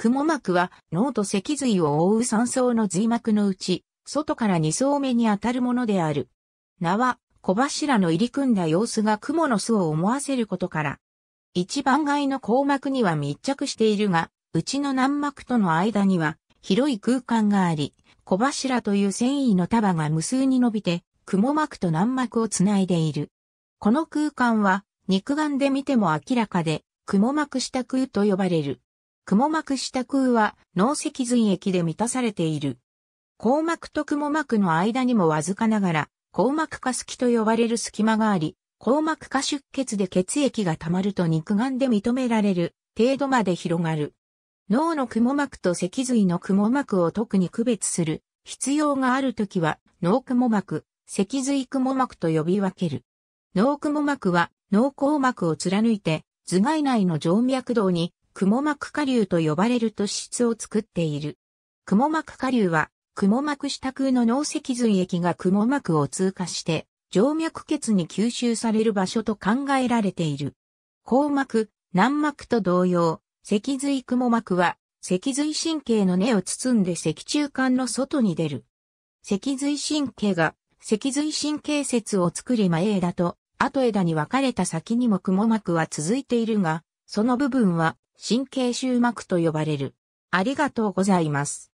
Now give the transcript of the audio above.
雲膜は脳と脊髄を覆う三層の髄膜のうち、外から2層目にあたるものである。名は、小柱の入り組んだ様子が雲の巣を思わせることから。一番外の硬膜には密着しているが、内の軟膜との間には広い空間があり、小柱という繊維の束が無数に伸びて、雲膜と軟膜をつないでいる。この空間は肉眼で見ても明らかで、雲膜下空と呼ばれる。雲膜下空は脳脊髄液で満たされている。硬膜と雲膜の間にもわずかながら、硬膜下隙と呼ばれる隙間があり、硬膜下出血で血液が溜まると肉眼で認められる程度まで広がる。脳の雲膜と脊髄の雲膜を特に区別する必要があるときは脳雲膜、脊髄雲膜と呼び分ける。脳雲膜は脳硬膜を貫いて頭蓋内の静脈道に雲膜下流と呼ばれる突出を作っている。雲膜下流は、雲膜下空の脳脊髄液が雲膜を通過して、静脈血に吸収される場所と考えられている。硬膜、軟膜と同様、脊髄雲膜は、脊髄神経の根を包んで脊柱管の外に出る。脊髄神経が、脊髄神経節を作り前枝と、後枝に分かれた先にも雲膜は続いているが、その部分は神経終幕と呼ばれる。ありがとうございます。